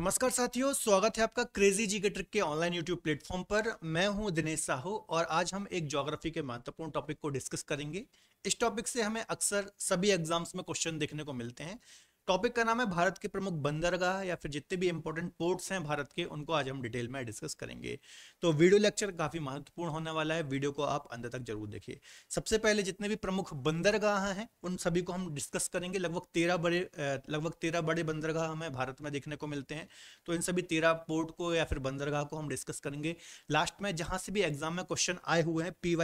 नमस्कार साथियों स्वागत है आपका क्रेजी जी के ट्रिक के ऑनलाइन यूट्यूब प्लेटफॉर्म पर मैं हूं दिनेश साहू और आज हम एक ज्योग्राफी के महत्वपूर्ण टॉपिक को डिस्कस करेंगे इस टॉपिक से हमें अक्सर सभी एग्जाम्स में क्वेश्चन देखने को मिलते हैं टॉपिक का नाम है भारत के प्रमुख बंदरगाह या फिर जितने भी इंपॉर्टेंट पोर्ट्स हैं भारत के उनको आज हम डिटेल में डिस्कस करेंगे तो वीडियो लेक्चर काफ़ी महत्वपूर्ण होने वाला है वीडियो को आप अंदर तक जरूर देखिए सबसे पहले जितने भी प्रमुख बंदरगाह हैं उन सभी को हम डिस्कस करेंगे लगभग तेरह बड़े लगभग तेरह बड़े बंदरगाह हमें भारत में देखने को मिलते हैं तो इन सभी तेरह पोर्ट को या फिर बंदरगाह को हम डिस्कस करेंगे लास्ट में जहां से भी एग्जाम में क्वेश्चन आए हुए हैं पी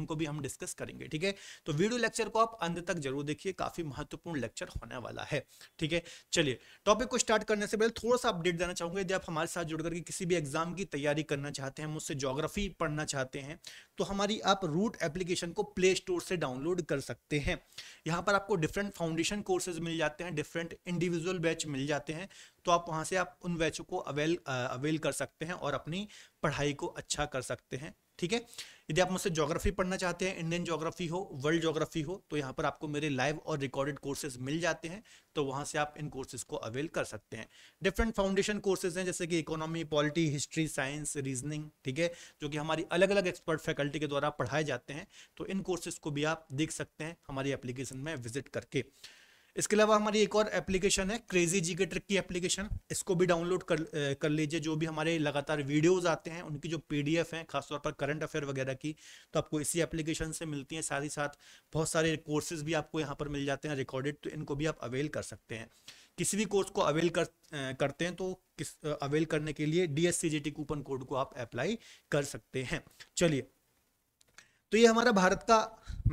उनको भी हम डिस्कस करेंगे ठीक है तो वीडियो लेक्चर को आप अंत तक जरूर देखिए काफ़ी महत्वपूर्ण लेक्चर होने वाला है ठीक है चलिए टॉपिक को स्टार्ट करने से पहले थोड़ा सा अपडेट देना चाहूंगा यदि आप हमारे साथ जुड़कर के किसी भी एग्जाम की तैयारी करना चाहते हैं मुझसे ज्योग्राफी पढ़ना चाहते हैं तो हमारी आप रूट एप्लीकेशन को प्ले स्टोर से डाउनलोड कर सकते हैं यहाँ पर आपको डिफरेंट फाउंडेशन कोर्सेज मिल जाते हैं डिफरेंट इंडिविजुअल बैच मिल जाते हैं तो आप वहाँ से आप उन बैचों को अवेल अवेल कर सकते हैं और अपनी पढ़ाई को अच्छा कर सकते हैं ठीक है यदि आप मुझसे जोग्राफी पढ़ना चाहते हैं इंडियन ज्योग्राफी हो वर्ल्ड जोग्राफी हो तो यहाँ पर आपको मेरे लाइव और रिकॉर्डेड कोर्सेज मिल जाते हैं तो वहां से आप इन कोर्सेज को अवेल कर सकते हैं डिफरेंट फाउंडेशन कोर्सेज हैं जैसे कि economy polity history science reasoning ठीक है जो कि हमारी अलग अलग एक्सपर्ट फैकल्टी के द्वारा पढ़ाए जाते हैं तो इन कोर्सेज को भी आप देख सकते हैं हमारी एप्लीकेशन में विजिट करके इसके अलावा हमारी एक और एप्लीकेशन है क्रेजी जी के ट्रिक की एप्लीकेशन इसको भी डाउनलोड कर कर लीजिए जो भी हमारे लगातार वीडियोस आते हैं उनकी जो पीडीएफ हैं खासतौर पर करंट अफेयर वगैरह की तो आपको इसी एप्लीकेशन से मिलती हैं साथ ही साथ बहुत सारे कोर्सेज भी आपको यहाँ पर मिल जाते हैं रिकॉर्डेड तो इनको भी आप अवेल कर सकते हैं किसी भी कोर्स को अवेल कर करते हैं तो किस अवेल करने के लिए डी कूपन कोड को आप अप्लाई कर सकते हैं चलिए तो ये हमारा भारत का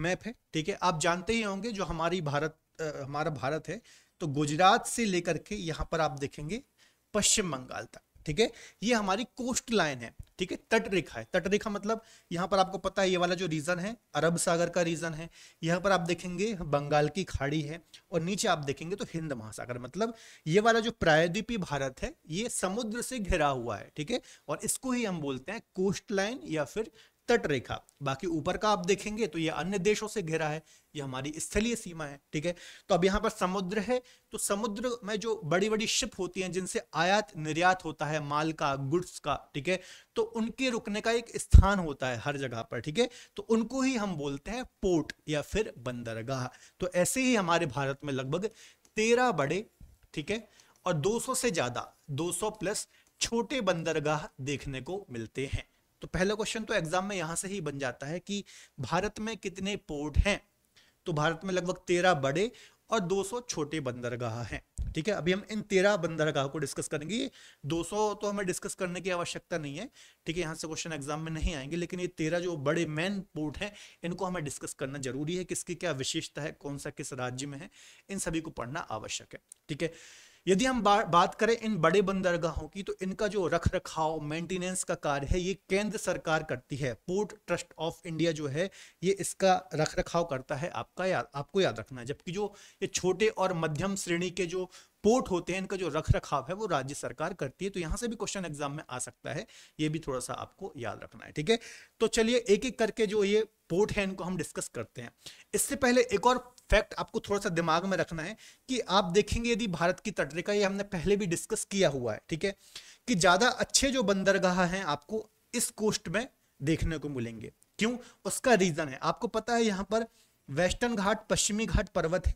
मैप है ठीक है आप जानते ही होंगे जो हमारी भारत हमारा भारत है तो गुजरात से लेकर के यहाँ पर आप देखेंगे पश्चिम बंगाल तक ठीक है ये हमारी कोस्ट लाइन है ठीक है तट रेखा है तट रेखा मतलब यहाँ पर आपको पता है ये वाला जो रीजन है अरब सागर का रीजन है यहाँ पर आप देखेंगे बंगाल की खाड़ी है और नीचे आप देखेंगे तो हिंद महासागर मतलब ये वाला जो प्रायद्वीपी भारत है ये समुद्र से घिरा हुआ है ठीक है और इसको ही हम बोलते हैं कोस्ट लाइन या फिर तट रेखा बाकी ऊपर का आप देखेंगे तो ये अन्य देशों से घिरा है ये हमारी स्थलीय सीमा है ठीक है तो अब यहाँ पर समुद्र है तो समुद्र में जो बड़ी बड़ी शिप होती हैं जिनसे आयात निर्यात होता है माल का गुड्स का ठीक है तो उनके रुकने का एक स्थान होता है हर जगह पर ठीक है तो उनको ही हम बोलते हैं पोर्ट या फिर बंदरगाह तो ऐसे ही हमारे भारत में लगभग तेरह बड़े ठीक है और दो से ज्यादा दो प्लस छोटे बंदरगाह देखने को मिलते हैं तो पहला क्वेश्चन तो एग्जाम में यहां से ही बन जाता है कि भारत में कितने पोर्ट हैं तो भारत में लगभग तेरह बड़े और 200 छोटे बंदरगाह हैं ठीक है अभी हम इन तेरह बंदरगाह को डिस्कस करेंगे 200 तो हमें डिस्कस करने की आवश्यकता नहीं है ठीक है यहाँ से क्वेश्चन एग्जाम में नहीं आएंगे लेकिन ये तेरह जो बड़े मेन पोर्ट हैं इनको हमें डिस्कस करना जरूरी है किसकी क्या विशेषता है कौन सा किस राज्य में है इन सभी को पढ़ना आवश्यक है ठीक है यदि हम बा, बात करें इन बड़े बंदरगाहों की तो इनका जो रख रखाव मेंटेनेंस का कार्य है ये केंद्र सरकार करती है पोर्ट ट्रस्ट ऑफ इंडिया जो है ये इसका रख रखाव करता है आपका याद आपको याद रखना है जबकि जो ये छोटे और मध्यम श्रेणी के जो पोर्ट होते हैं इनका जो रख रखाव है वो राज्य सरकार करती है तो यहाँ से भी क्वेश्चन एग्जाम में आ सकता है ये भी थोड़ा सा आपको याद रखना है ठीक है तो चलिए एक एक करके जो ये पोर्ट है इनको हम डिस्कस करते हैं इससे पहले एक और फैक्ट आपको थोड़ा सा दिमाग में रखना है कि आप देखेंगे यदि भारत की तटरेखा ये हमने पहले भी डिस्कस किया हुआ है ठीक है कि ज़्यादा अच्छे जो बंदरगाह हैं आपको इस कोस्ट में देखने को मिलेंगे क्यों उसका रीज़न है आपको पता है यहाँ पर वेस्टर्न घाट पश्चिमी घाट पर्वत है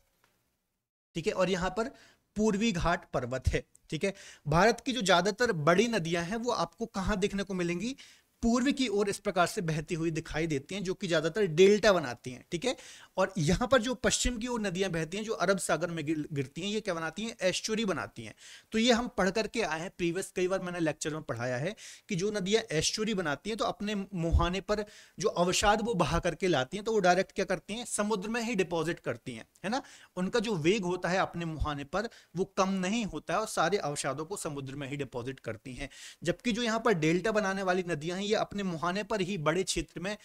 ठीक है और यहाँ पर पूर्वी घाट पर्वत है ठीक है भारत की जो ज़्यादातर बड़ी नदियां हैं वो आपको कहाँ देखने को मिलेंगी पूर्व की ओर इस प्रकार से बहती हुई दिखाई देती हैं जो कि ज़्यादातर डेल्टा बनाती हैं ठीक है और यहां पर जो पश्चिम की ओर नदियां बहती हैं जो अरब सागर में गिरती हैं ये क्या बनाती हैं एश्चुरी बनाती हैं तो ये हम पढ़ करके आए हैं प्रीवियस कई बार मैंने लेक्चर में पढ़ाया है कि जो नदियां एश्चुरी बनाती हैं तो अपने मुहाने पर जो अवसाद वो बहा करके लाती हैं तो वो डायरेक्ट क्या करती हैं समुद्र में ही डिपॉजिट करती हैं है ना उनका जो वेग होता है अपने मुहाने पर वो कम नहीं होता है और सारे अवसादों को समुद्र में ही डिपॉजिट करती हैं जबकि जो यहाँ पर डेल्टा बनाने वाली नदियां हैं ये अपने मुहाने पर ही बड़े क्षेत्र में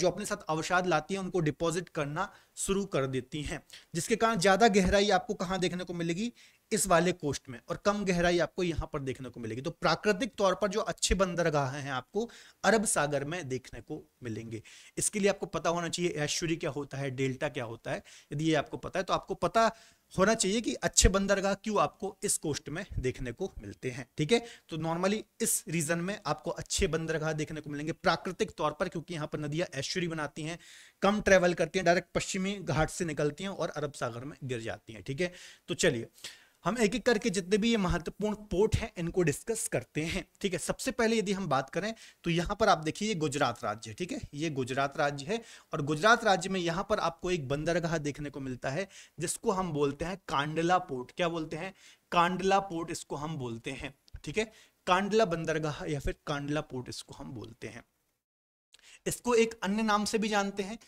जो अपने साथ अवसाद लाती हैं उनको डिपॉजिट करना शुरू कर देती हैं जिसके कारण ज़्यादा गहराई आपको कहाँ देखने को मिलेगी इस वाले कोष्ट में और कम गहराई आपको यहां पर देखने को मिलेगी तो प्राकृतिक तौर पर जो अच्छे बंदरगाह हैं आपको अरब सागर में देखने को मिलेंगे इसके लिए आपको पता होना चाहिए ऐश्वर्य क्या होता है डेल्टा क्या होता है यदि ये आपको पता है तो आपको पता होना चाहिए कि अच्छे बंदरगाह क्यों आपको इस कोष्ट में देखने को मिलते हैं ठीक है तो नॉर्मली इस रीजन में आपको अच्छे बंदरगाह देखने को मिलेंगे प्राकृतिक तौर पर क्योंकि यहाँ पर नदियां ऐश्वर्य बनाती हैं कम ट्रेवल करती हैं डायरेक्ट पश्चिमी घाट से निकलती हैं और अरब सागर में गिर जाती हैं ठीक है तो चलिए हम एक एक करके जितने भी ये महत्वपूर्ण पोर्ट हैं इनको डिस्कस करते हैं ठीक है सबसे पहले यदि हम बात करें तो यहाँ पर आप देखिए ये गुजरात राज्य ठीक है ये गुजरात राज्य है और गुजरात राज्य में यहाँ पर आपको एक बंदरगाह देखने को मिलता है जिसको हम बोलते हैं कांडला पोर्ट क्या बोलते हैं कांडला पोर्ट इसको हम बोलते हैं ठीक है कांडला बंदरगाह या फिर कांडला पोर्ट इसको हम बोलते हैं इसको एक अन्य नाम से भी जानते हैं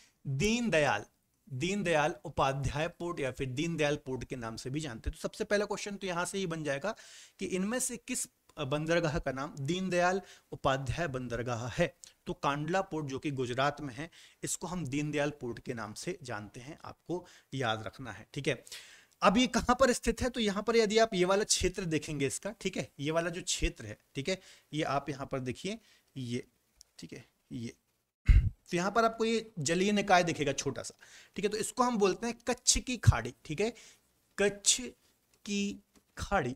दीनदयाल दीनदयाल उपाध्याय पोर्ट या फिर दीनदयाल पोर्ट के नाम से भी जानते तो सबसे पहला क्वेश्चन तो यहां से ही बन जाएगा कि इनमें से किस बंदरगाह का नाम दीनदयाल उपाध्याय बंदरगाह है तो कांडला पोर्ट जो कि गुजरात में है इसको हम दीनदयाल पोर्ट के नाम से जानते हैं आपको याद रखना है ठीक है अब ये कहां पर स्थित है तो यहाँ पर यदि आप ये वाला क्षेत्र देखेंगे इसका ठीक है ये वाला जो क्षेत्र है ठीक है ये आप यहाँ पर देखिए ये ठीक है ये तो यहाँ पर आपको ये जलीय निकाय दिखेगा छोटा सा ठीक है तो इसको हम बोलते हैं कच्छ की खाड़ी ठीक है कच्छ की खाड़ी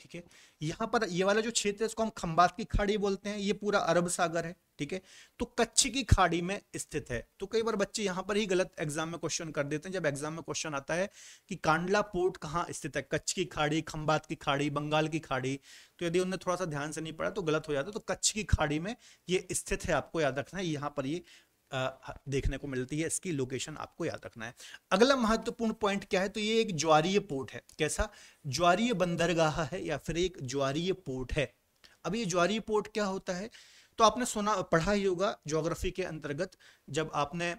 ठीक है यहाँ पर ये वाला जो क्षेत्र है इसको हम खंबात की खाड़ी बोलते हैं ये पूरा अरब सागर है ठीक है तो कच्छ की खाड़ी में स्थित है तो कई बार बच्चे यहाँ पर ही गलत एग्जाम में क्वेश्चन कर देते हैं जब एग्जाम में क्वेश्चन आता है कि कांडला पोर्ट कहाँ स्थित है कच्छ की खाड़ी खंबात की खाड़ी बंगाल की खाड़ी तो यदि उन्हें थोड़ा सा ध्यान से नहीं पड़ा तो गलत हो जाता तो कच्छ की खाड़ी में ये स्थित है आपको याद रखना है यहाँ पर ये देखने को मिलती है इसकी लोकेशन आपको याद रखना है अगला महत्वपूर्ण पॉइंट क्या है तो ये एक ज्वारीय पोर्ट है कैसा ज्वारीय बंदरगाह है या फिर एक ज्वारीय पोर्ट है अब ये ज्वारीय पोर्ट क्या होता है तो आपने सुना पढ़ा ही होगा ज्योग्राफी के अंतर्गत जब आपने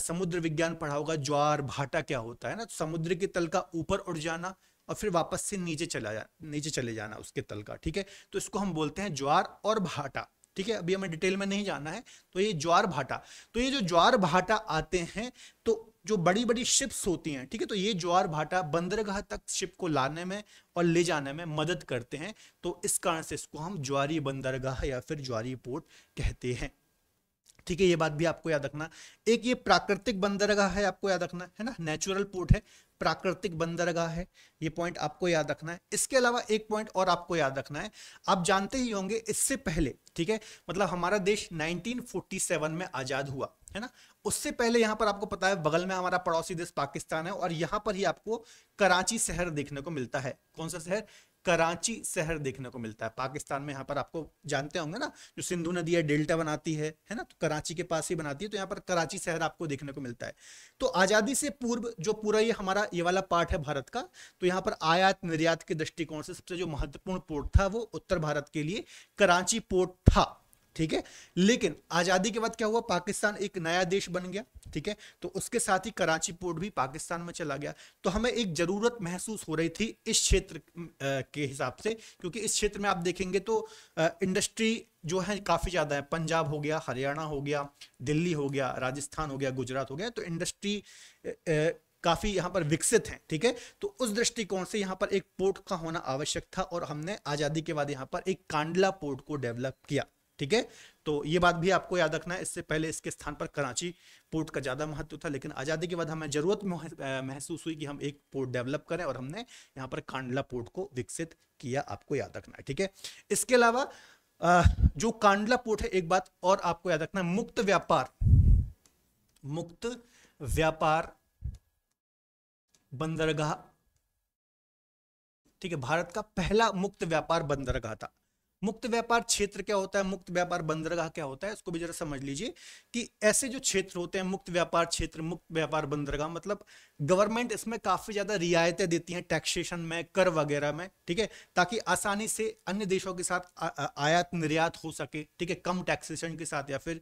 समुद्र विज्ञान पढ़ा होगा ज्वार भाटा क्या होता है ना तो समुद्र के तल का ऊपर उड़ जाना और फिर वापस से नीचे चला जा नीचे चले जाना उसके तल का ठीक है तो इसको हम बोलते हैं ज्वार और भाटा ठीक है अभी हमें डिटेल में नहीं जाना है तो ये ज्वार भाटा तो ये जो ज्वार भाटा आते हैं तो जो बड़ी बड़ी शिप्स होती हैं ठीक है तो ये ज्वार भाटा बंदरगाह तक शिप को लाने में और ले जाने में मदद करते हैं तो इस कारण से इसको हम ज्वारी बंदरगाह या फिर ज्वारी पोर्ट कहते हैं ठीक है ये बात भी आपको याद रखना एक ये प्राकृतिक बंदरगाह है आपको याद रखना है ना नेचुरल पोर्ट है प्राकृतिक बंदरगाह है ये पॉइंट आपको याद रखना है इसके अलावा एक पॉइंट और आपको याद रखना है आप जानते ही होंगे इससे पहले ठीक है मतलब हमारा देश 1947 में आज़ाद हुआ है ना उससे पहले यहाँ पर आपको पता है बगल में हमारा पड़ोसी देश पाकिस्तान है और यहाँ पर ही आपको कराची शहर देखने को मिलता है कौन सा शहर कराची शहर देखने को मिलता है पाकिस्तान में यहाँ पर आपको जानते होंगे ना जो सिंधु नदी है डेल्टा बनाती है है ना तो कराची के पास ही बनाती है तो यहाँ पर कराची शहर आपको देखने को मिलता है तो आज़ादी से पूर्व जो पूरा ये हमारा ये वाला पार्ट है भारत का तो यहाँ पर आयात निर्यात के दृष्टिकोण से सबसे जो महत्वपूर्ण पोर्ट था वो उत्तर भारत के लिए कराची पोर्ट था ठीक है लेकिन आज़ादी के बाद क्या हुआ पाकिस्तान एक नया देश बन गया ठीक है तो उसके साथ ही कराची पोर्ट भी पाकिस्तान में चला गया तो हमें एक ज़रूरत महसूस हो रही थी इस क्षेत्र के हिसाब से क्योंकि इस क्षेत्र में आप देखेंगे तो इंडस्ट्री जो है काफ़ी ज़्यादा है पंजाब हो गया हरियाणा हो गया दिल्ली हो गया राजस्थान हो गया गुजरात हो गया तो इंडस्ट्री काफ़ी यहाँ पर विकसित है ठीक है तो उस दृष्टिकोण से यहाँ पर एक पोर्ट का होना आवश्यक था और हमने आज़ादी के बाद यहाँ पर एक कांडला पोर्ट को डेवलप किया ठीक है तो ये बात भी आपको याद रखना है इससे पहले इसके स्थान पर कराची पोर्ट का ज़्यादा महत्व था लेकिन आज़ादी के बाद हमें ज़रूरत महसूस हुई कि हम एक पोर्ट डेवलप करें और हमने यहाँ पर कांडला पोर्ट को विकसित किया आपको याद रखना है ठीक है इसके अलावा जो कांडला पोर्ट है एक बात और आपको याद रखना है मुक्त व्यापार मुक्त व्यापार बंदरगाह ठीक है भारत का पहला मुक्त व्यापार बंदरगाह था मुक्त व्यापार क्षेत्र क्या होता है मुक्त व्यापार बंदरगाह क्या होता है इसको भी जरा समझ लीजिए कि ऐसे जो क्षेत्र होते हैं मुक्त व्यापार क्षेत्र मुक्त व्यापार बंदरगाह मतलब गवर्नमेंट इसमें काफी ज्यादा रियायतें देती हैं टैक्सेशन में कर वगैरह में ठीक है ताकि आसानी से अन्य देशों के साथ आयात निर्यात हो सके ठीक है कम टैक्सेशन के साथ या फिर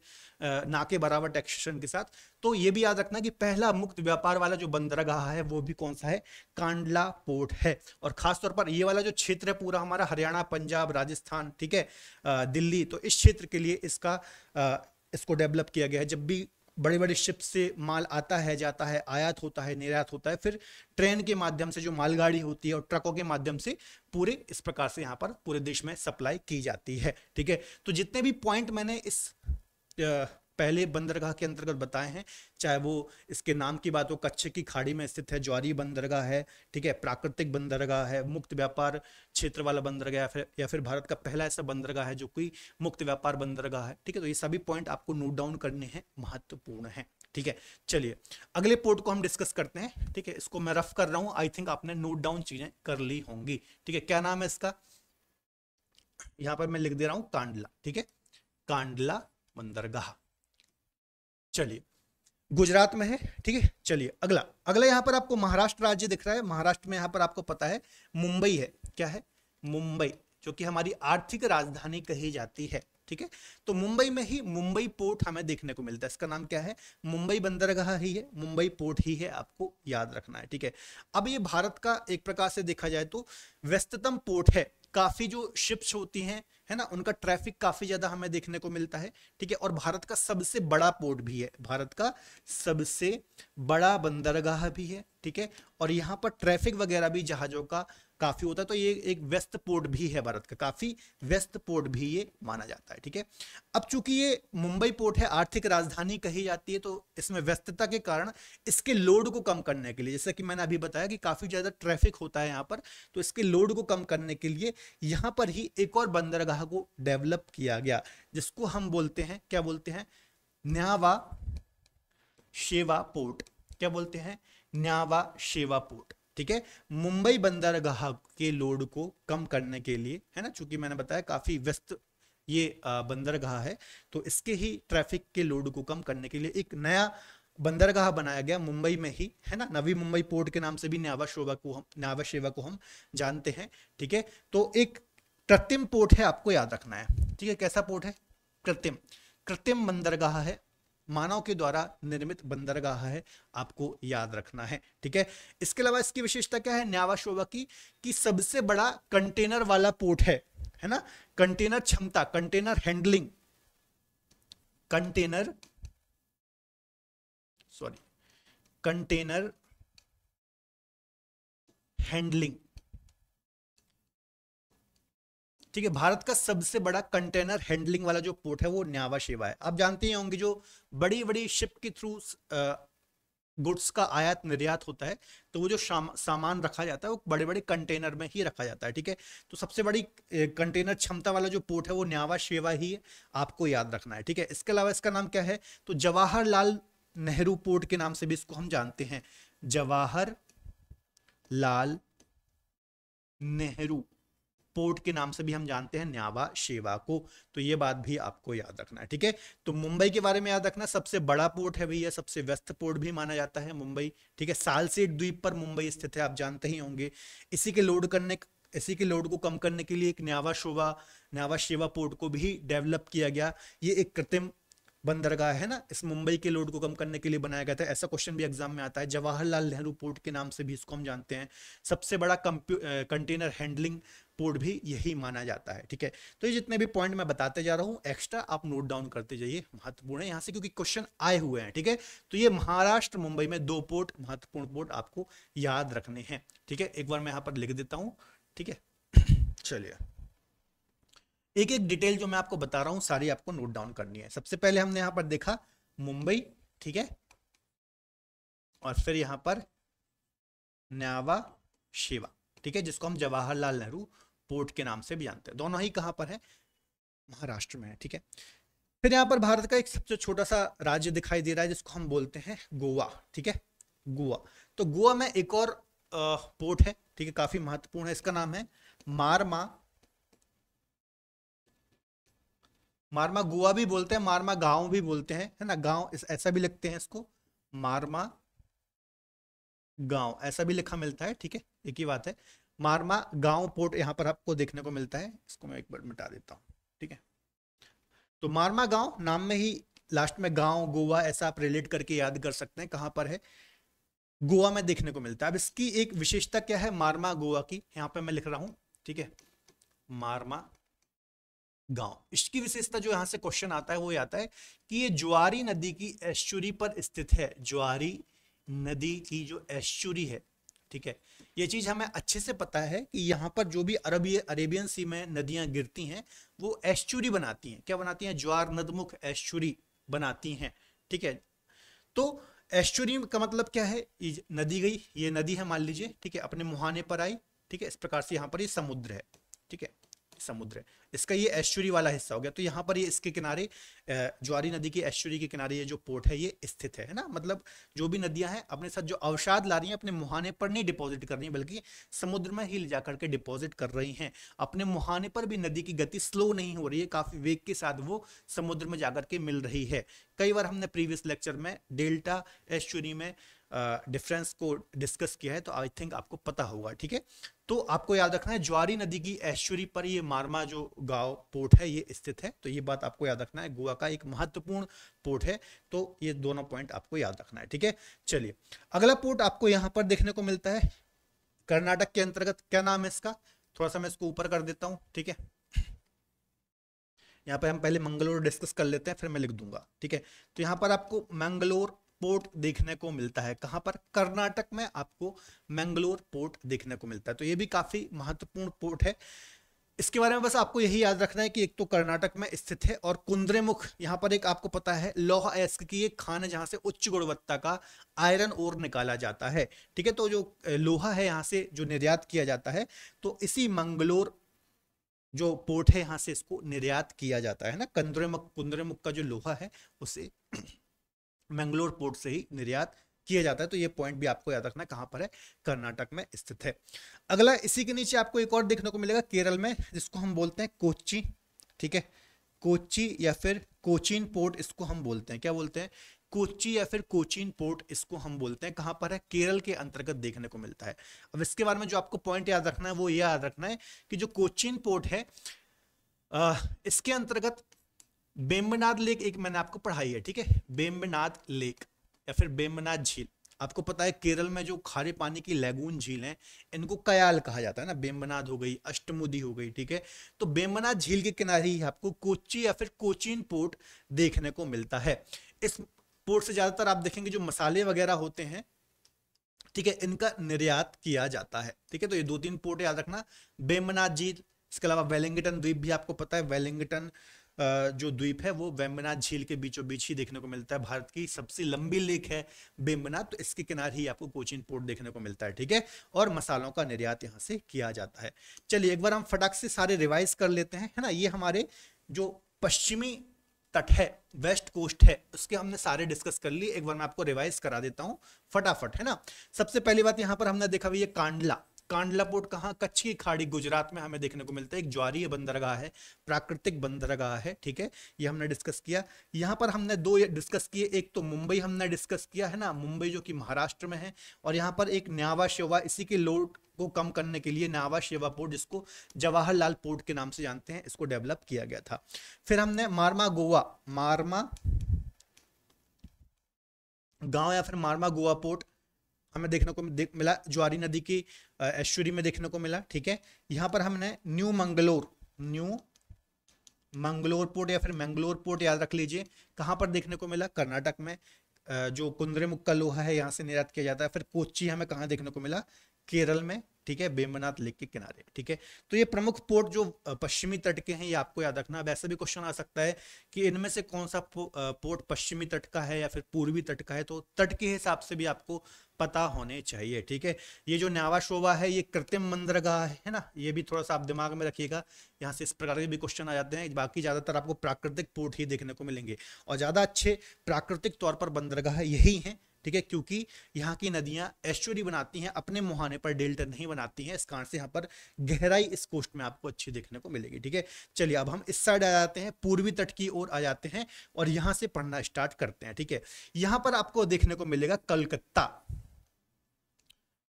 ना के बराबर टैक्सेशन के साथ तो ये भी याद रखना कि पहला मुक्त व्यापार वाला जो बंदरगाह है वो भी कौन सा है कांडला पोर्ट है और खासतौर पर ये वाला जो क्षेत्र है पूरा हमारा हरियाणा पंजाब राजस्थान ठीक है दिल्ली तो इस क्षेत्र के लिए इसका इसको डेवलप किया गया है जब भी बड़े बड़े शिप से माल आता है जाता है आयात होता है निर्यात होता है फिर ट्रेन के माध्यम से जो मालगाड़ी होती है और ट्रकों के माध्यम से पूरे इस प्रकार से यहाँ पर पूरे देश में सप्लाई की जाती है ठीक है तो जितने भी पॉइंट मैंने इस पहले बंदरगाह के अंतर्गत बताए हैं चाहे वो इसके नाम की बात हो कच्छ की खाड़ी में स्थित है ज्वारी बंदरगाह है ठीक है प्राकृतिक बंदरगाह है मुक्त व्यापार क्षेत्र वाला बंदरगाह या फिर या फिर भारत का पहला ऐसा बंदरगाह है जो कि मुक्त व्यापार बंदरगाह है ठीक है तो ये सभी पॉइंट आपको नोट डाउन करने हैं महत्वपूर्ण है ठीक है चलिए अगले पोर्ट को हम डिस्कस करते हैं ठीक है इसको मैं रफ कर रहा हूँ आई थिंक आपने नोट डाउन चीजें कर ली होंगी ठीक है क्या नाम है इसका यहाँ पर मैं लिख दे रहा हूँ कांडला ठीक है कांडला बंदरगाह चलिए गुजरात में है ठीक है चलिए अगला अगला यहां पर आपको महाराष्ट्र राज्य दिख रहा है महाराष्ट्र में यहां पर आपको पता है मुंबई है क्या है मुंबई जो कि हमारी आर्थिक राजधानी कही जाती है ठीक है तो मुंबई में ही मुंबई पोर्ट हमें देखने को मिलता है इसका नाम क्या है मुंबई बंदरगाह ही है मुंबई पोर्ट ही है आपको याद रखना है ठीक है अब ये भारत का एक प्रकार से देखा जाए तो व्यस्ततम पोर्ट है काफ़ी जो शिप्स होती हैं है ना उनका ट्रैफिक काफ़ी ज़्यादा हमें देखने को मिलता है ठीक है और भारत का सबसे बड़ा पोर्ट भी है भारत का सबसे बड़ा बंदरगाह भी है ठीक है और यहाँ पर ट्रैफिक वगैरह भी जहाज़ों का काफ़ी होता है तो ये एक व्यस्त पोर्ट भी है भारत का काफ़ी व्यस्त पोर्ट भी ये माना जाता है ठीक है अब चूंकि ये मुंबई पोर्ट है आर्थिक राजधानी कही जाती है तो इसमें व्यस्तता के कारण इसके लोड को कम करने के लिए जैसा कि मैंने अभी बताया कि काफ़ी ज़्यादा ट्रैफिक होता है यहाँ पर तो इसके लोड को कम करने के लिए यहाँ पर ही एक और बंदरगाह को डेवलप किया गया जिसको हम बोलते हैं क्या बोलते हैं न्यावा शेवा पोर्ट क्या बोलते हैं न्यावा शेवा पोर्ट ठीक है मुंबई बंदरगाह के लोड को कम करने के लिए है ना चूंकि मैंने बताया काफी व्यस्त ये बंदरगाह है तो इसके ही ट्रैफिक के लोड को कम करने के लिए एक नया बंदरगाह बनाया गया मुंबई में ही है ना नवी मुंबई पोर्ट के नाम से भी न्यावा शोभा को हम न्यावा सेवा को हम जानते हैं ठीक है तो एक कृत्रिम पोर्ट है आपको याद रखना है ठीक है कैसा पोर्ट है कृत्रिम कृत्रिम बंदरगाह है मानव के द्वारा निर्मित बंदरगाह है आपको याद रखना है ठीक है इसके अलावा इसकी विशेषता क्या है न्यावा शोभा की कि सबसे बड़ा कंटेनर वाला पोर्ट है है ना कंटेनर क्षमता container handling container sorry container handling ठीक है भारत का सबसे बड़ा कंटेनर हैंडलिंग वाला जो पोर्ट है वो न्यावा शेवा है आप जानते ही होंगे जो बड़ी बड़ी शिप के थ्रू गुड्स का आयात निर्यात होता है तो वो जो सामान रखा जाता है वो बड़े बड़े कंटेनर में ही रखा जाता है ठीक है तो सबसे बड़ी कंटेनर क्षमता वाला जो पोर्ट है वो न्यावा शेवा ही है आपको याद रखना है ठीक है इसके अलावा इसका नाम क्या है तो जवाहरलाल नेहरू पोर्ट के नाम से भी इसको हम जानते हैं जवाहर लाल नेहरू पोर्ट के नाम से भी हम जानते हैं न्यावा शेवा को तो ये बात भी आपको याद रखना है ठीक है तो मुंबई के बारे में याद रखना सबसे बड़ा पोर्ट है भैया सबसे व्यस्त पोर्ट भी माना जाता है मुंबई ठीक है सालसेट द्वीप पर मुंबई स्थित है आप जानते ही होंगे इसी के लोड करने इसी के लोड को कम करने के लिए एक न्यावा शोवा न्यावा शेवा पोर्ट को भी डेवलप किया गया ये एक कृत्रिम बंदरगाह है ना इस मुंबई के लोड को कम करने के लिए बनाया गया था ऐसा क्वेश्चन भी एग्जाम में आता है जवाहरलाल नेहरू पोर्ट के नाम से भी इसको हम जानते हैं सबसे बड़ा कंटेनर हैंडलिंग पोर्ट भी यही माना जाता है ठीक है तो ये जितने भी पॉइंट मैं बताते जा रहा हूँ एक्स्ट्रा आप नोट डाउन करते जाइए महत्वपूर्ण है यहाँ से क्योंकि क्वेश्चन आए हुए हैं ठीक है तो ये महाराष्ट्र मुंबई में दो पोर्ट महत्वपूर्ण पोर्ट आपको याद रखने हैं ठीक है एक बार मैं यहाँ पर लिख देता हूँ ठीक है चलिए एक एक डिटेल जो मैं आपको बता रहा हूँ सारी आपको नोट डाउन करनी है सबसे पहले हमने यहां पर देखा मुंबई ठीक है और फिर यहां पर न्यावा शिवा ठीक है जिसको हम जवाहरलाल नेहरू पोर्ट के नाम से भी जानते हैं दोनों ही कहां पर है महाराष्ट्र में है ठीक है फिर यहां पर भारत का एक सबसे छोटा सा राज्य दिखाई दे रहा है जिसको हम बोलते हैं गोवा ठीक है गोवा तो गोवा में एक और पोर्ट है ठीक है काफी महत्वपूर्ण है इसका नाम है मारमा मारमा गुआ भी बोलते हैं मारमा गांव भी बोलते हैं है ना गांव ऐसा भी लिखते हैं इसको मारमा गांव ऐसा भी लिखा मिलता है ठीक है एक ही बात है मारमा गांव पोर्ट यहाँ पर आपको देखने को मिलता है इसको मैं एक बार मिटा देता हूँ ठीक है तो मारमा गांव नाम में ही लास्ट में गांव गोवा ऐसा आप रिलेट करके याद कर सकते हैं कहाँ पर है गोवा में देखने को मिलता है अब इसकी एक विशेषता क्या है मारमा गोवा की यहाँ पर मैं लिख रहा हूँ ठीक है मारमा गांव इसकी विशेषता जो यहाँ से क्वेश्चन आता है वो आता है कि ये ज्वारी नदी की एश्चुरी पर स्थित है ज्वारी नदी की जो एश्चुरी है ठीक है ये चीज़ हमें अच्छे से पता है कि यहाँ पर जो भी अरबी अरेबियन सी में नदियां गिरती हैं वो एश्चुरी बनाती हैं क्या बनाती हैं ज्वार नदमुख एश्चुरी बनाती हैं ठीक है तो एश्चुरी का मतलब क्या है नदी गई ये नदी है मान लीजिए ठीक है अपने मुहाने पर आई ठीक है इस प्रकार से यहाँ पर ये समुद्र है ठीक है समुद्र इसका ये ऐश्वरी वाला हिस्सा हो गया तो यहाँ पर ये इसके किनारे ज्वारी नदी के ऐश्वरी के किनारे ये जो पोर्ट है ये स्थित है ना मतलब जो भी नदियां हैं अपने साथ जो अवसाद ला रही हैं अपने मुहाने पर नहीं डिपॉजिट कर रही हैं बल्कि समुद्र में ही ले जा करके डिपॉजिट कर रही हैं अपने मुहाने पर भी नदी की गति स्लो नहीं हो रही है काफी वेग के साथ वो समुद्र में जाकर के मिल रही है कई बार हमने प्रीवियस लेक्चर में डेल्टा ऐश्वरी में डिफरेंस को डिस्कस किया है तो आई थिंक आपको पता होगा ठीक है तो आपको याद रखना है ज्वारी नदी की ऐश्वरी पर ये मारमा जो गांव पोर्ट है ये स्थित है तो ये बात आपको याद रखना है गोवा का एक महत्वपूर्ण पोर्ट है तो ये दोनों पॉइंट आपको याद रखना है ठीक है चलिए अगला पोर्ट आपको यहाँ पर देखने को मिलता है कर्नाटक के अंतर्गत क्या नाम है इसका थोड़ा सा मैं इसको ऊपर कर देता हूँ ठीक है यहाँ पर हम पहले मंगलोर डिस्कस कर लेते हैं फिर मैं लिख दूंगा ठीक है तो यहाँ पर आपको मंगलोर पोर्ट देखने को मिलता है कहां पर कर्नाटक में आपको मैंगलोर पोर्ट देखने को मिलता है तो ये भी काफ़ी महत्वपूर्ण पोर्ट है इसके बारे में बस आपको यही याद रखना है कि एक तो कर्नाटक में स्थित है और कुंद्रेमुख यहाँ पर एक आपको पता है लौह अयस्क की एक खान है जहां से उच्च गुणवत्ता का आयरन और निकाला जाता है ठीक है तो जो लोहा है यहाँ से जो निर्यात किया जाता है तो इसी मंगलोर जो पोर्ट है यहाँ से इसको निर्यात किया जाता है ना कंद्रेमुख कुंद्रेमुख का जो लोहा है उसे मैंगलोर पोर्ट से ही निर्यात किया जाता है तो ये पॉइंट भी आपको याद रखना कहाँ पर है कर्नाटक में स्थित है अगला इसी के नीचे आपको एक और देखने को मिलेगा केरल में जिसको हम बोलते हैं कोच्चि ठीक है कोच्ची या फिर कोचिन पोर्ट इसको हम बोलते हैं क्या बोलते हैं कोची या फिर कोचिन पोर्ट इसको हम बोलते हैं कहाँ पर है केरल के अंतर्गत देखने को मिलता है अब इसके बारे में जो आपको पॉइंट याद रखना है वो ये याद रखना है कि जो कोचिन पोर्ट है आ, इसके अंतर्गत बेम्बनाथ लेक एक मैंने आपको पढ़ाई है ठीक है बेम्बनाथ लेक या फिर बेम्बनाथ झील आपको पता है केरल में जो खारे पानी की लैगून झील है इनको कयाल कहा जाता है ना बेम्बनाथ हो गई अष्टमुदी हो गई ठीक है तो बेम्बनाथ झील के किनारे ही आपको कोची या फिर कोचीन पोर्ट देखने को मिलता है इस पोर्ट से ज़्यादातर आप देखेंगे जो मसाले वगैरह होते हैं ठीक है इनका निर्यात किया जाता है ठीक है तो ये दो तीन पोर्ट याद रखना बेमनाथ झील इसके अलावा वेलिंगटन द्वीप भी आपको पता है वेलिंगटन जो द्वीप है वो वेम्बनाथ झील के बीचों बीच ही देखने को मिलता है भारत की सबसे लंबी लेक है बेम्बनाथ तो इसके किनारे ही आपको कोचिन पोर्ट देखने को मिलता है ठीक है और मसालों का निर्यात यहाँ से किया जाता है चलिए एक बार हम फटाक से सारे रिवाइज कर लेते हैं है ना ये हमारे जो पश्चिमी तट है वेस्ट कोस्ट है उसके हमने सारे डिस्कस कर लिए एक बार मैं आपको रिवाइज करा देता हूँ फटाफट है ना सबसे पहली बात यहाँ पर हमने देखा भैया कांडला पोर्ट कहाँ कच्छ की खाड़ी गुजरात में हमें देखने को मिलता है एक ज्वारीय बंदरगाह है प्राकृतिक बंदरगाह है ठीक है ये हमने डिस्कस किया यहाँ पर हमने दो डिस्कस किए एक तो मुंबई हमने डिस्कस किया है ना मुंबई जो कि महाराष्ट्र में है और यहाँ पर एक न्यावा शेवा इसी के लोड को कम करने के लिए नावा शेवा पोर्ट जिसको जवाहरलाल पोर्ट के नाम से जानते हैं इसको डेवलप किया गया था फिर हमने मारमा गोवा मारमा गांव या फिर मारमा गोवा पोर्ट हमें देखने को मिला ज्वारी नदी की एश्वरी में देखने को मिला ठीक है यहाँ पर हमने New Mangalore New Mangalore Port या फिर मैंगलोर पोर्ट याद रख लीजिए कहाँ पर देखने को मिला कर्नाटक में जो कुंद्रे मुक्का लोहा है यहाँ से निर्यात किया जाता है फिर कोच्चि हमें कहाँ देखने को मिला केरल में ठीक है बेमनाथ लेक के किनारे ठीक है तो ये प्रमुख पोर्ट जो पश्चिमी तट के हैं ये आपको याद रखना अब ऐसा भी क्वेश्चन आ सकता है कि इनमें से कौन सा पो, पोर्ट पश्चिमी तट का है या फिर पूर्वी तट का है तो तट के हिसाब से भी आपको पता होने चाहिए ठीक है ये जो न्यावा शोभा है ये कृत्रिम मंदरगाह है ना ये भी थोड़ा सा आप दिमाग में रखिएगा यहाँ से इस प्रकार के भी क्वेश्चन आ जाते हैं बाकी ज़्यादातर आपको प्राकृतिक पोर्ट ही देखने को मिलेंगे और ज़्यादा अच्छे प्राकृतिक तौर पर बंदरगाह यही है ठीक है क्योंकि यहाँ की नदियां एश्चुरी बनाती हैं अपने मुहाने पर डेल्टा नहीं बनाती हैं इस कारण से यहाँ पर गहराई इस कोस्ट में आपको अच्छी देखने को मिलेगी ठीक है चलिए अब हम इस साइड आ जाते हैं पूर्वी तट की ओर आ जाते हैं और यहाँ से पढ़ना स्टार्ट करते हैं ठीक है यहाँ पर आपको देखने को मिलेगा कलकत्ता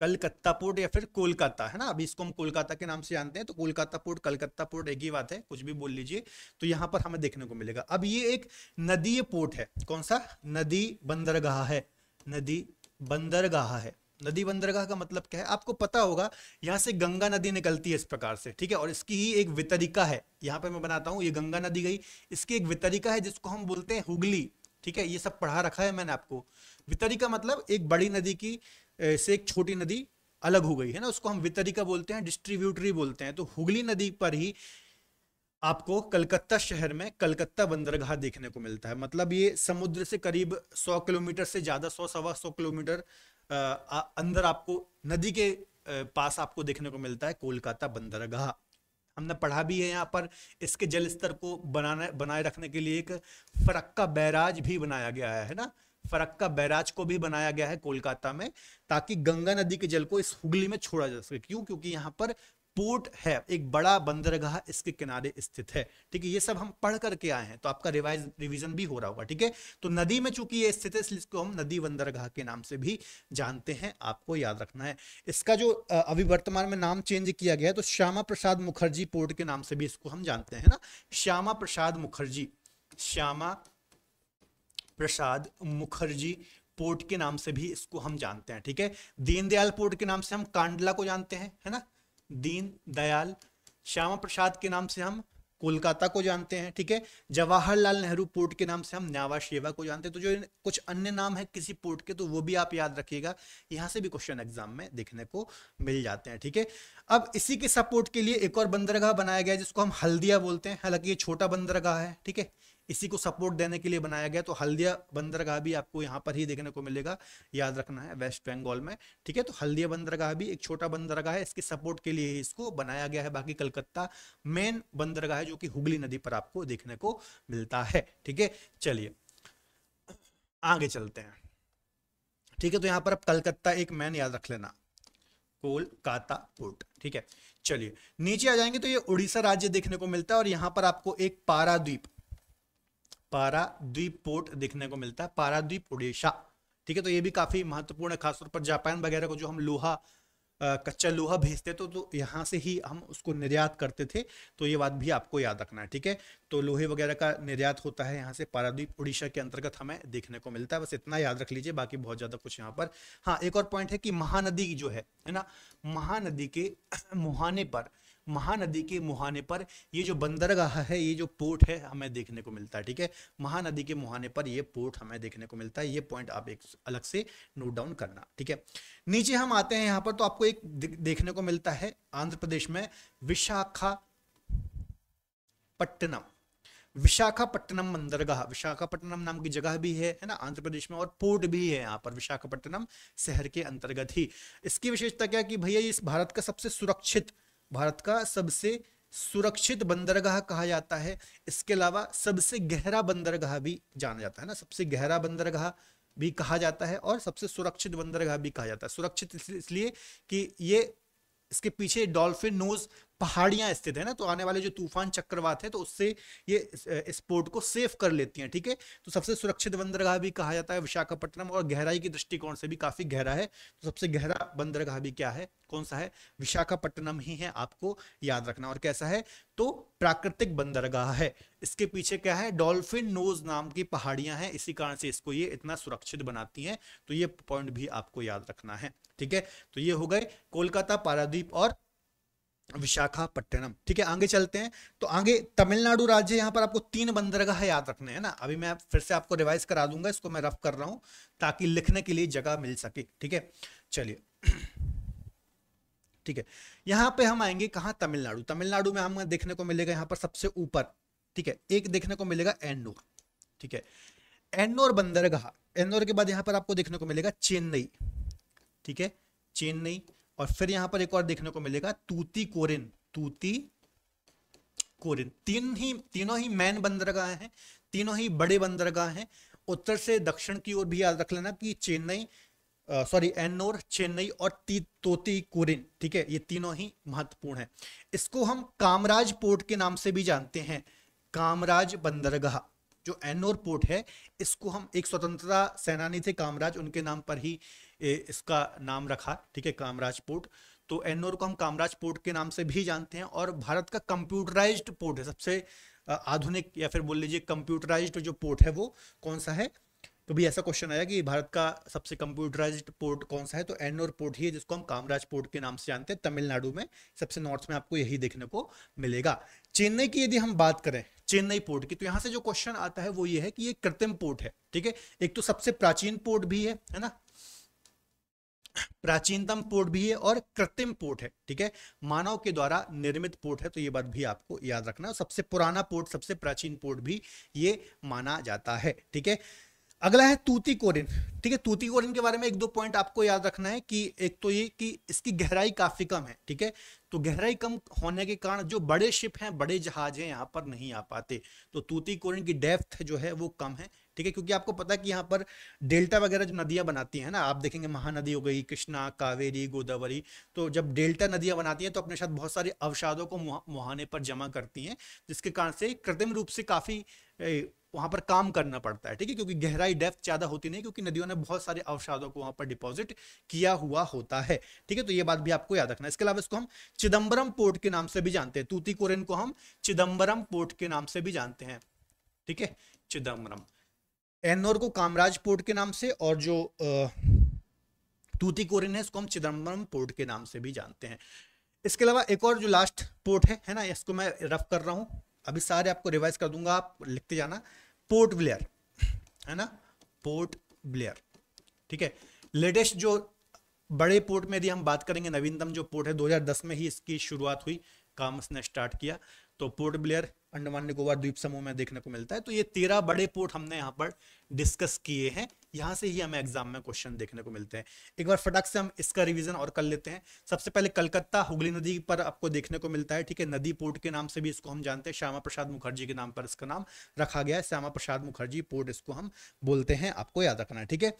कलकत्ता पोर्ट या फिर कोलकाता है ना अभी इसको हम कोलकाता के नाम से जानते हैं तो कोलकाता पोर्ट कलकत्ता पोर्ट एक ही बात है कुछ भी बोल लीजिए तो यहाँ पर हमें देखने को मिलेगा अब ये एक नदीय पोर्ट है कौन सा नदी बंदरगाह है नदी बंदरगाह है नदी बंदरगाह का मतलब क्या है आपको पता होगा यहाँ से गंगा नदी निकलती है इस प्रकार से ठीक है और इसकी ही एक वितरिका है यहाँ पर मैं बनाता हूँ ये गंगा नदी गई इसकी एक वितरिका है जिसको हम बोलते हैं हुगली ठीक है ये सब पढ़ा रखा है मैंने आपको वितरिका मतलब एक बड़ी नदी की से एक छोटी नदी अलग हो गई है ना उसको हम वितरिका बोलते हैं डिस्ट्रीब्यूटरी बोलते हैं तो हुगली नदी पर ही आपको कलकत्ता शहर में कलकत्ता बंदरगाह देखने को मिलता है मतलब ये समुद्र से करीब सौ किलोमीटर से ज़्यादा सौ सवा सौ किलोमीटर अंदर आपको नदी के पास आपको देखने को मिलता है कोलकाता बंदरगाह हमने पढ़ा भी है यहाँ पर इसके जल स्तर को बनाने बनाए रखने के लिए एक फरक्का बैराज भी बनाया गया है ना फरक्का बैराज को भी बनाया गया है कोलकाता में ताकि गंगा नदी के जल को इस हुगली में छोड़ा जा सके क्यों क्योंकि यहाँ पर पोर्ट है एक बड़ा बंदरगाह इसके किनारे स्थित है ठीक है ये सब हम पढ़ करके आए हैं तो आपका रिवाइज रिविजन भी हो रहा होगा ठीक है तो नदी में चूंकि ये स्थित है इसको हम नदी बंदरगाह के नाम से भी जानते हैं आपको याद रखना है इसका जो अभी वर्तमान में नाम चेंज किया गया है तो श्यामा प्रसाद मुखर्जी पोर्ट के नाम से भी इसको हम जानते हैं ना श्यामा प्रसाद मुखर्जी श्यामा प्रसाद मुखर्जी पोर्ट के नाम से भी इसको हम जानते हैं ठीक है दीनदयाल पोर्ट के नाम से हम कांडला को जानते हैं है ना दीन दयाल श्यामा प्रसाद के नाम से हम कोलकाता को जानते हैं ठीक है जवाहरलाल नेहरू पोर्ट के नाम से हम न्यावा शेवा को जानते हैं तो जो कुछ अन्य नाम है किसी पोर्ट के तो वो भी आप याद रखिएगा यहाँ से भी क्वेश्चन एग्जाम में देखने को मिल जाते हैं ठीक है अब इसी के सपोर्ट के लिए एक और बंदरगाह बनाया गया है जिसको हम हल्दिया बोलते हैं हालांकि ये छोटा बंदरगाह है ठीक है इसी को सपोर्ट देने के लिए बनाया गया तो हल्दिया बंदरगाह भी आपको यहाँ पर ही देखने को मिलेगा याद रखना है वेस्ट बंगाल में ठीक है तो हल्दिया बंदरगाह भी एक छोटा बंदरगाह है इसके सपोर्ट के लिए ही इसको बनाया गया है बाकी कलकत्ता मेन बंदरगाह है जो कि हुगली नदी पर आपको देखने को मिलता है ठीक है चलिए आगे चलते हैं ठीक है तो यहाँ पर अब कलकत्ता एक मैन याद रख लेना कोलकाता पोर्ट ठीक है चलिए नीचे आ जाएंगे तो ये उड़ीसा राज्य देखने को मिलता है और यहाँ पर आपको एक पारा द्वीप पाराद्वीप पोर्ट देखने को मिलता है पाराद्वीप उड़ीसा ठीक है तो ये भी काफी महत्वपूर्ण है खासतौर पर जापान वगैरह को जो हम लोहा कच्चा लोहा भेजते तो तो यहाँ से ही हम उसको निर्यात करते थे तो ये बात भी आपको याद रखना है ठीक है तो लोहे वगैरह का निर्यात होता है यहाँ से पारादीप उड़ीसा के अंतर्गत हमें देखने को मिलता है बस इतना याद रख लीजिए बाकी बहुत ज़्यादा कुछ यहाँ पर हाँ एक और पॉइंट है कि महानदी जो है है ना महानदी के मुहाने पर महानदी के मुहाने पर ये जो बंदरगाह है ये जो पोर्ट है हमें देखने को मिलता है ठीक है महानदी के मुहाने पर ये पोर्ट हमें देखने को मिलता है ये पॉइंट आप एक अलग से नोट डाउन करना ठीक है नीचे हम आते हैं यहाँ पर तो आपको एक देखने को मिलता है आंध्र प्रदेश में विशाखापट्टनम विशाखापट्टनम बंदरगाह विशाखापट्टनम नाम की जगह भी है है ना आंध्र प्रदेश में और पोर्ट भी है यहाँ पर विशाखापट्टनम शहर के अंतर्गत ही इसकी विशेषता क्या कि भैया ये भारत का सबसे सुरक्षित भारत का सबसे सुरक्षित बंदरगाह कहा जाता है इसके अलावा सबसे गहरा बंदरगाह भी जाना जाता है ना सबसे गहरा बंदरगाह भी कहा जाता है और सबसे सुरक्षित बंदरगाह भी कहा जाता है सुरक्षित इसलिए कि ये इसके पीछे डॉल्फिन नोज पहाड़ियां स्थित है ना तो आने वाले जो तूफान चक्रवात है तो उससे ये इस पोर्ट को सेफ कर लेती हैं ठीक है थीके? तो सबसे सुरक्षित बंदरगाह भी कहा जाता है विशाखापट्टनम और गहराई के दृष्टिकोण से भी काफी गहरा है तो सबसे गहरा बंदरगाह भी क्या है कौन सा है विशाखापट्टनम ही है आपको याद रखना और कैसा है तो प्राकृतिक बंदरगाह है इसके पीछे क्या है डॉल्फिन नोज नाम की पहाड़ियां हैं इसी कारण से इसको ये इतना सुरक्षित बनाती हैं तो ये पॉइंट भी आपको याद रखना है ठीक है तो ये हो गए कोलकाता पारादीप और विशाखापट्टनम ठीक है आगे चलते हैं तो आगे तमिलनाडु राज्य यहाँ पर आपको तीन बंदरगाह याद रखने हैं ना अभी मैं फिर से आपको रिवाइज करा दूंगा इसको मैं रफ कर रहा हूँ ताकि लिखने के लिए जगह मिल सके ठीक है चलिए ठीक है यहाँ पे हम आएंगे कहा तमिलनाडु तमिलनाडु में हमें देखने को मिलेगा यहाँ पर सबसे ऊपर ठीक है एक देखने को मिलेगा एनोर ठीक है एन्नोर बंदरगाह एनोर के बाद यहाँ पर आपको देखने को मिलेगा चेन्नई ठीक है चेन्नई और फिर यहां पर एक और देखने को मिलेगा तूती कोरिन तूती कोरिन तीन ही तीनों ही मैन बंदरगाह हैं तीनों ही बड़े बंदरगाह हैं उत्तर से दक्षिण की ओर भी याद रख लेना कि चेन्नई सॉरी एनोर चेन्नई और ती तोती कुरिन ठीक है ये तीनों ही महत्वपूर्ण है इसको हम कामराज पोर्ट के नाम से भी जानते हैं कामराज बंदरगाह जो एनोर पोर्ट है इसको हम एक स्वतंत्रता सेनानी थे कामराज उनके नाम पर ही इसका नाम रखा ठीक है कामराज पोर्ट तो एनोर को हम कामराज पोर्ट के नाम से भी जानते हैं और भारत का कंप्यूटराइज पोर्ट है सबसे आधुनिक या फिर बोल लीजिए कंप्यूटराइज जो पोर्ट है वो कौन सा है तो भी ऐसा क्वेश्चन आया कि भारत का सबसे कंप्यूटराइज पोर्ट कौन सा है तो एनोर पोर्ट ही है जिसको हम कामराज पोर्ट के नाम से जानते हैं तमिलनाडु में सबसे नॉर्थ में आपको यही देखने को मिलेगा चेन्नई की यदि हम बात करें चेन्नई पोर्ट की तो यहाँ से जो क्वेश्चन आता है वो ये है कि ये कृत्रिम पोर्ट है ठीक है एक तो सबसे प्राचीन पोर्ट भी है है ना प्राचीनतम पोर्ट भी है और कृत्रिम पोर्ट है ठीक है मानव के द्वारा निर्मित पोर्ट है तो ये बात भी आपको याद रखना सबसे पुराना पोर्ट सबसे प्राचीन पोर्ट भी ये माना जाता है ठीक है अगला है कोरिन ठीक है तूती कोरिन के बारे में एक दो पॉइंट आपको याद रखना है कि एक तो ये कि इसकी गहराई काफी कम है ठीक है तो गहराई कम होने के कारण जो बड़े शिप हैं बड़े जहाज हैं यहाँ पर नहीं आ पाते तो तूती कोरिन की डेप्थ जो है वो कम है ठीक है क्योंकि आपको पता है कि यहाँ पर डेल्टा वगैरह जो नदियाँ बनाती हैं ना आप देखेंगे महानदी हो गई कृष्णा कावेरी गोदावरी तो जब डेल्टा नदियाँ बनाती हैं तो अपने साथ बहुत सारे अवसादों को मुहाने पर जमा करती हैं जिसके कारण से कृत्रिम रूप से काफ़ी वहाँ पर काम करना पड़ता है ठीक है क्योंकि गहराई डेप्थ ज़्यादा होती नहीं क्योंकि नदियों ने बहुत सारे अवसादों को वहाँ पर डिपॉजिट किया हुआ होता है ठीक है तो ये बात भी आपको याद रखना इसके अलावा इसको हम चिदम्बरम पोर्ट के नाम से भी जानते हैं कोरेन को हम चिदम्बरम पोर्ट के नाम से भी जानते हैं ठीक है चिदम्बरम एन्नोर को कामराज पोर्ट के नाम से और जो कोरिन है इसको हम चिदम्बरम पोर्ट के नाम से भी जानते हैं इसके अलावा एक और जो लास्ट पोर्ट है है ना इसको मैं रफ कर रहा हूँ अभी सारे आपको रिवाइज कर दूंगा आप लिखते जाना पोर्ट ब्लेयर है ना पोर्ट ब्लेयर ठीक है लेटेस्ट जो बड़े पोर्ट में यदि हम बात करेंगे नवीनतम जो पोर्ट है 2010 में ही इसकी शुरुआत हुई काम उसने स्टार्ट किया तो पोर्ट ब्लेयर अंडमान निकोबार द्वीप समूह में देखने को मिलता है तो ये तेरह बड़े पोर्ट हमने यहाँ पर डिस्कस किए हैं यहाँ से ही हमें एग्जाम में क्वेश्चन देखने को मिलते हैं एक बार फटाक से हम इसका रिवीजन और कर लेते हैं सबसे पहले कलकत्ता हुगली नदी पर आपको देखने को मिलता है ठीक है नदी पोर्ट के नाम से भी इसको हम जानते हैं श्यामा प्रसाद मुखर्जी के नाम पर इसका नाम रखा गया है श्यामा प्रसाद मुखर्जी पोर्ट इसको हम बोलते हैं आपको याद रखना है ठीक है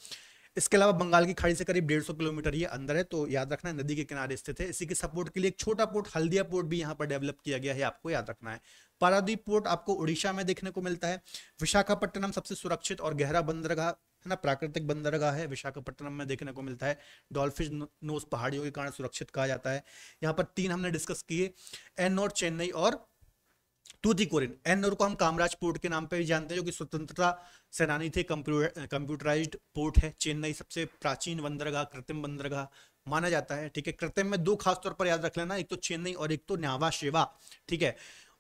इसके अलावा बंगाल की खाड़ी से करीब डेढ़ सौ किलोमीटर ये अंदर है तो याद रखना है नदी के किनारे स्थित है इसी के सपोर्ट के लिए एक छोटा पोर्ट हल्दिया पोर्ट भी यहाँ पर डेवलप किया गया है आपको याद रखना है पारादीप पोर्ट आपको उड़ीसा में देखने को मिलता है विशाखापट्टनम सबसे सुरक्षित और गहरा बंदरगाह है ना प्राकृतिक बंदरगाह है विशाखापट्टनम में देखने को मिलता है डॉल्फिन नोस पहाड़ियों के कारण सुरक्षित कहा जाता है यहाँ पर तीन हमने डिस्कस किए एन चेन्नई और तूतीकोरिन एन्नोर को हम कामराज पोर्ट के नाम पे भी जानते हैं जो कि स्वतंत्रता सेनानी थे कंप्यूटराइज्ड पोर्ट है चेन्नई सबसे प्राचीन बंदरगाह कृत्रिम बंदरगाह माना जाता है ठीक है कृत्रिम में दो खास तौर पर याद रख लेना एक तो चेन्नई और एक तो न्यावा शेवा ठीक है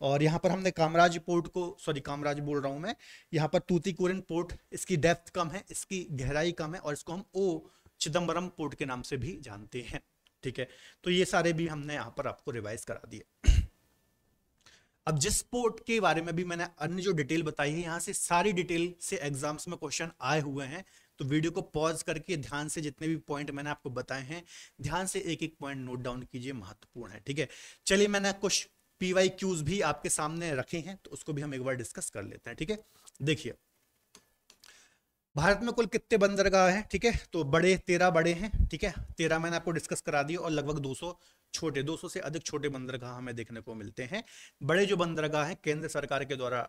और यहाँ पर हमने कामराज पोर्ट को सॉरी कामराज बोल रहा हूँ मैं यहाँ पर तूतीकोरिन पोर्ट इसकी डेप्थ कम है इसकी गहराई कम है और इसको हम ओ चिदम्बरम पोर्ट के नाम से भी जानते हैं ठीक है तो ये सारे भी हमने यहाँ पर आपको रिवाइज करा दिए अब जिस पोर्ट के बारे में भी मैंने अन्य जो डिटेल बताई है यहाँ से सारी डिटेल से एग्जाम्स में क्वेश्चन आए हुए हैं तो वीडियो को पॉज करके ध्यान से जितने भी पॉइंट मैंने आपको बताए हैं ध्यान से एक एक पॉइंट नोट डाउन कीजिए महत्वपूर्ण है ठीक है चलिए मैंने कुछ पी क्यूज भी आपके सामने रखे हैं तो उसको भी हम एक बार डिस्कस कर लेते हैं ठीक है देखिए भारत में कुल कितने बंदरगाह हैं ठीक है तो बड़े तेरह बड़े हैं ठीक है तेरह मैंने आपको डिस्कस करा दी और लगभग 200 छोटे 200 से अधिक छोटे बंदरगाह हमें देखने को मिलते हैं बड़े जो बंदरगाह हैं केंद्र सरकार के द्वारा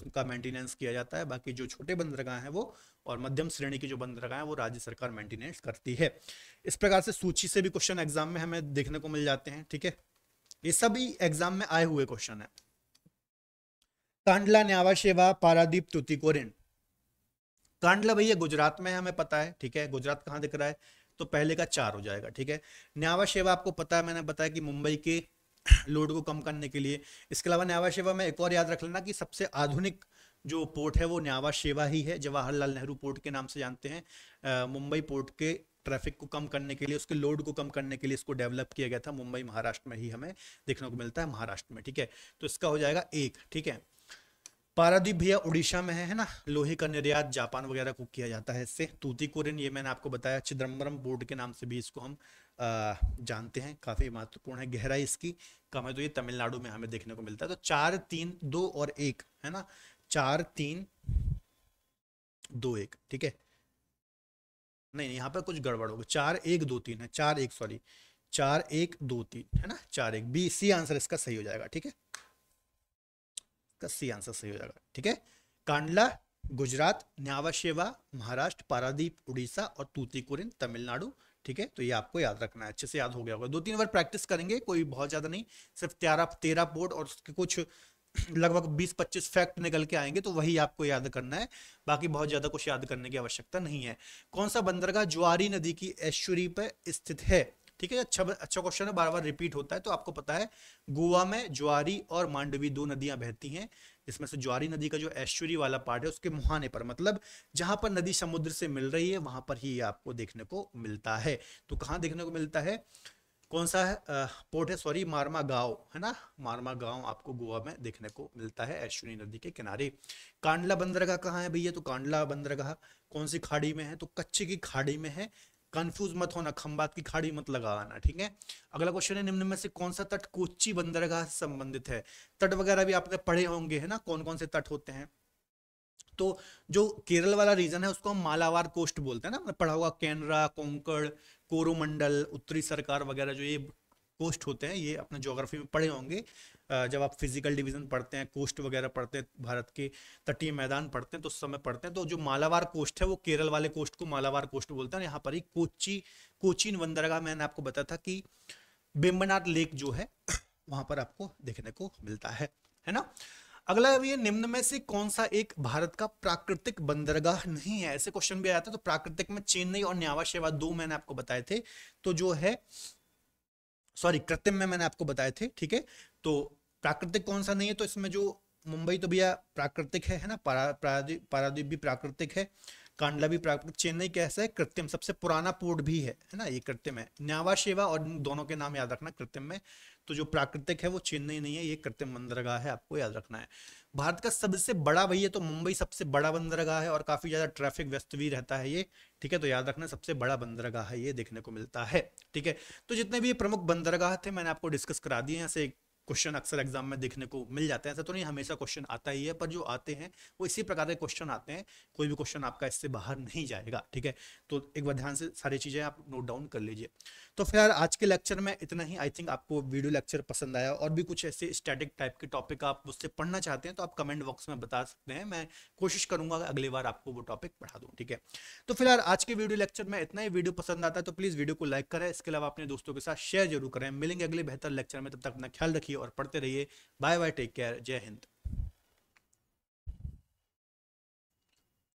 उनका मेंटेनेंस किया जाता है बाकी जो छोटे बंदरगाह हैं वो और मध्यम श्रेणी की जो बंदरगाह हैं वो राज्य सरकार मेंटेनेंस करती है इस प्रकार से सूची से भी क्वेश्चन एग्जाम में हमें देखने को मिल जाते हैं ठीक है ये सभी एग्जाम में आए हुए क्वेश्चन है कांडला न्यावा सेवा पारादीप तुतिकोरिन कांडला भैया गुजरात में हमें पता है ठीक है गुजरात कहाँ दिख रहा है तो पहले का चार हो जाएगा ठीक है न्यावा शेवा आपको पता है मैंने बताया कि मुंबई के लोड को कम करने के लिए इसके अलावा न्यावा सेवा में एक और याद रख लेना कि सबसे आधुनिक जो पोर्ट है वो न्यावा सेवा ही है जवाहरलाल नेहरू पोर्ट के नाम से जानते हैं मुंबई पोर्ट के ट्रैफिक को कम करने के लिए उसके लोड को कम करने के लिए इसको डेवलप किया गया था मुंबई महाराष्ट्र में ही हमें देखने को मिलता है महाराष्ट्र में ठीक है तो इसका हो जाएगा एक ठीक है पारादीप भैया उड़ीसा में है ना लोहे का निर्यात जापान वगैरह को किया जाता है इससे तूतीकोरिन ये मैंने आपको बताया चिदम्बरम बोर्ड के नाम से भी इसको हम आ, जानते हैं काफ़ी महत्वपूर्ण है गहराई इसकी कम है तो ये तमिलनाडु में हमें देखने को मिलता है तो चार तीन दो और एक है ना चार तीन दो एक ठीक है नहीं यहाँ पर कुछ गड़बड़ होगा चार एक दो तीन है चार एक सॉरी चार एक दो तीन है ना चार एक बी सी आंसर इसका सही हो जाएगा ठीक है इसका सी आंसर सही हो जाएगा ठीक है कांडला गुजरात न्यावाशेवा महाराष्ट्र पारादीप उड़ीसा और तूतीकोरिन तमिलनाडु ठीक है तो ये आपको याद रखना है अच्छे से याद हो गया होगा दो तीन बार प्रैक्टिस करेंगे कोई बहुत ज्यादा नहीं सिर्फ तेरह तेरह बोर्ड और उसके कुछ लगभग बीस पच्चीस फैक्ट निकल के आएंगे तो वही आपको याद करना है बाकी बहुत ज्यादा कुछ याद करने की आवश्यकता नहीं है कौन सा बंदरगाह ज्वारी नदी की ऐश्वरी पर स्थित है ठीक है अच्छा अच्छा क्वेश्चन है बार बार रिपीट होता है तो आपको पता है गोवा में ज्वारी और मांडवी दो नदियां बहती हैं जिसमें से ज्वारी नदी का जो ऐश्वरी वाला पार्ट है उसके मुहाने पर मतलब जहां पर नदी समुद्र से मिल रही है वहां पर ही आपको देखने को मिलता है तो कहाँ देखने को मिलता है कौन सा है पोर्ट है सॉरी मारमा गांव है ना मारमा गांव आपको गोवा में देखने को मिलता है ऐश्वरी नदी के किनारे कांडला बंदरगाह कहाँ है भैया तो कांडला बंदरगाह कौन सी खाड़ी में है तो कच्चे की खाड़ी में है कंफ्यूज मत होना खम्बात की खाड़ी मत लगाना ठीक है अगला क्वेश्चन है निम्न में से कौन सा तट कोची बंदरगाह से संबंधित है तट वगैरह भी आपने पढ़े होंगे है ना कौन कौन से तट होते हैं तो जो केरल वाला रीजन है उसको हम मालावार कोस्ट बोलते हैं ना मतलब पढ़ा होगा कैनरा कोंकड़ कोरोमंडल उत्तरी सरकार वगैरह जो ये कोस्ट होते हैं ये अपने जोग्राफी में पढ़े होंगे जब आप फिजिकल डिवीजन पढ़ते हैं कोस्ट वगैरह पढ़ते हैं भारत के तटीय मैदान पढ़ते हैं तो उस समय पढ़ते हैं तो जो मालावार कोस्ट है वो केरल वाले कोस्ट को मालावार कोस्ट बोलते हैं यहाँ पर ही कोची कोचीन बंदरगाह मैंने आपको बताया था कि बेम्बनाथ लेक जो है वहां पर आपको देखने को मिलता है है ना अगला ये निम्न में से कौन सा एक भारत का प्राकृतिक बंदरगाह नहीं है ऐसे क्वेश्चन भी आया था तो प्राकृतिक में चेन्नई और न्यावा शेवा दो मैंने आपको बताए थे तो जो है सॉरी कृत्रिम में मैंने आपको बताए थे ठीक है तो प्राकृतिक कौन सा नहीं है तो इसमें जो मुंबई तो भैया प्राकृतिक है है ना पारादीप पारादीप भी प्राकृतिक है कांडला भी प्राकृतिक चेन्नई कैसा है कृत्रिम सबसे पुराना पोर्ट भी है है ना ये कृत्रिम है न्यावा शेवा और दोनों के नाम याद रखना कृत्रिम में तो जो प्राकृतिक है वो चेन्नई नहीं है ये कृत्रिम बंदरगाह है आपको याद रखना है भारत का सबसे बड़ा भैया तो मुंबई सबसे बड़ा बंदरगाह है और काफी ज्यादा ट्रैफिक व्यस्त भी रहता है ये ठीक है तो याद रखना सबसे बड़ा बंदरगाह है ये देखने को मिलता है ठीक है तो जितने भी प्रमुख बंदरगाह थे मैंने आपको डिस्कस करा दिए यहाँ से क्वेश्चन अक्सर एग्जाम में देखने को मिल जाते हैं ऐसा तो नहीं हमेशा क्वेश्चन आता ही है पर जो आते हैं वो इसी प्रकार के क्वेश्चन आते हैं कोई भी क्वेश्चन आपका इससे बाहर नहीं जाएगा ठीक है तो एक बार ध्यान से सारी चीज़ें आप नोट डाउन कर लीजिए तो फिर आज के लेक्चर में इतना ही आई थिंक आपको वीडियो लेक्चर पसंद आया और भी कुछ ऐसे स्टैटिक टाइप के टॉपिक आप मुझसे पढ़ना चाहते हैं तो आप कमेंट बॉक्स में बता सकते हैं मैं कोशिश करूंगा अगली बार आपको वो टॉपिक पढ़ा दूँ ठीक है तो फिलहाल आज के वीडियो लेक्चर में इतना ही वीडियो पसंद आता है तो प्लीज़ वीडियो को लाइक करें इसके अलावा अपने दोस्तों के साथ शेयर जरूर करें मिलेंगे अगले बेहतर लेक्चर में तब तक अपना ख्याल रखिए और पढ़ते रहिए बाय बाय टेक केयर जय हिंद